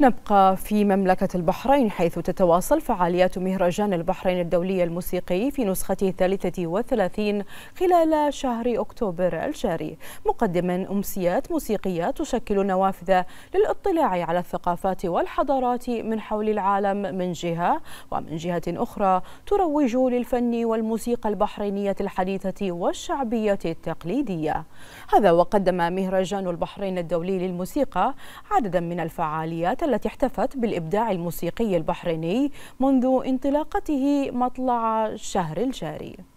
نبقى في مملكة البحرين حيث تتواصل فعاليات مهرجان البحرين الدولي الموسيقي في نسخته الثالثة والثلاثين خلال شهر أكتوبر الجاري مقدما أمسيات موسيقية تشكل نوافذ للاطلاع على الثقافات والحضارات من حول العالم من جهة ومن جهة أخرى تروج للفن والموسيقى البحرينية الحديثة والشعبية التقليدية هذا وقدم مهرجان البحرين الدولي للموسيقى عددا من الفعاليات التي احتفت بالإبداع الموسيقي البحريني منذ انطلاقته مطلع الشهر الجاري